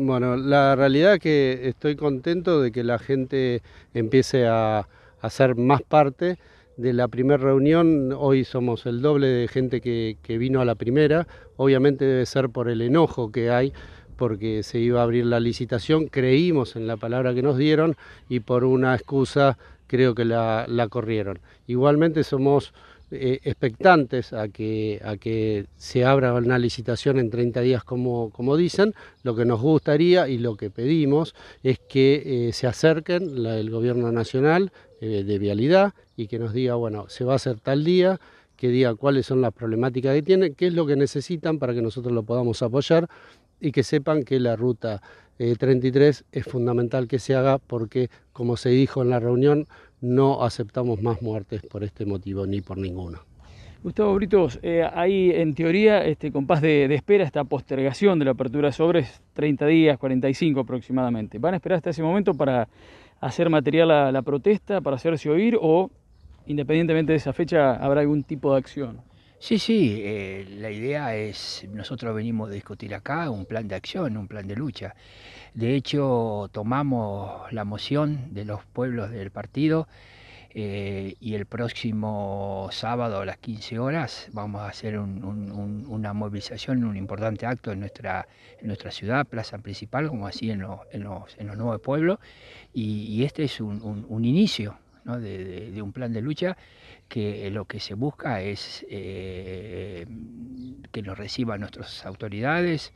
Bueno, la realidad es que estoy contento de que la gente empiece a, ser más parte de la primera reunión. Hoy somos el doble de gente que, vino a la primera. Obviamente debe ser por el enojo que hay porque se iba a abrir la licitación, creímos en la palabra que nos dieron y por una excusa creo que la corrieron. Igualmente somos eh, expectantes a que, a que se abra una licitación en 30 días como, como dicen. Lo que nos gustaría y lo que pedimos es que eh, se acerquen el gobierno nacional eh, de vialidad y que nos diga, bueno, se va a hacer tal día, que diga cuáles son las problemáticas que tiene, qué es lo que necesitan para que nosotros lo podamos apoyar y que sepan que la ruta 33 eh, es fundamental que se haga porque, como se dijo en la reunión, no aceptamos más muertes por este motivo ni por ninguna. Gustavo Britos, hay eh, en teoría este compás de, espera, esta postergación de la apertura de sobres, 30 días, 45 aproximadamente. ¿Van a esperar hasta ese momento para hacer material a la protesta, para hacerse oír o independientemente de esa fecha habrá algún tipo de acción? Sí, sí, eh, la idea es, nosotros venimos a discutir acá un plan de acción, un plan de lucha. De hecho, tomamos la moción de los pueblos del partido eh, y el próximo sábado a las 15 horas vamos a hacer una movilización, un importante acto en nuestra, nuestra ciudad, plaza principal, como así en, los, nuevos pueblos, y este es un inicio, de, un plan de lucha que eh, lo que se busca es eh, que nos reciban nuestras autoridades,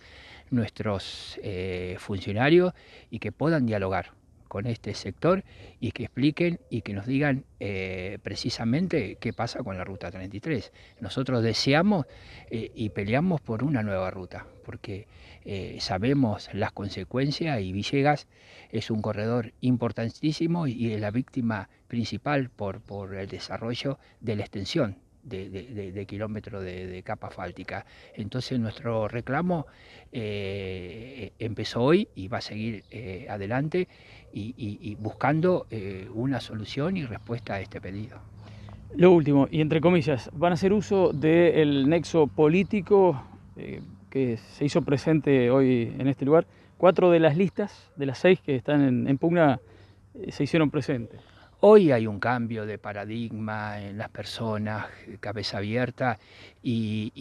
nuestros eh, funcionarios y que puedan dialogar con este sector y que expliquen y que nos digan eh, precisamente qué pasa con la Ruta 33. Nosotros deseamos eh, y peleamos por una nueva ruta, porque eh, sabemos las consecuencias y Villegas es un corredor importantísimo y es la víctima principal por, por el desarrollo de la extensión de, kilómetros de capa fáltica. Entonces nuestro reclamo eh, empezó hoy y va a seguir eh, adelante y, buscando eh, una solución y respuesta a este pedido. Lo último, y entre comillas, ¿van a hacer uso del nexo político que se hizo presente hoy en este lugar? Cuatro de las listas, de las seis que están en pugna, se hicieron presentes. Hoy hay un cambio de paradigma en las personas, eh, cabeza abierta, y,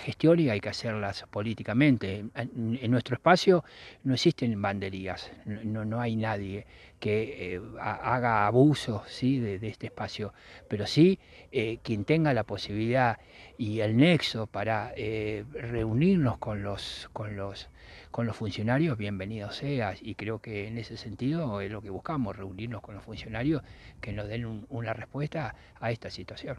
gestión. y hay que hacerlas políticamente. En, nuestro espacio no existen banderías, no, no hay nadie que eh, haga abuso ¿sí? de, este espacio, pero sí eh, quien tenga la posibilidad y el nexo para eh, reunirnos con los, con, los, con los funcionarios, bienvenido sea, y creo que en ese sentido es lo que buscamos, reunirnos con los funcionarios que nos den una respuesta a esta situación.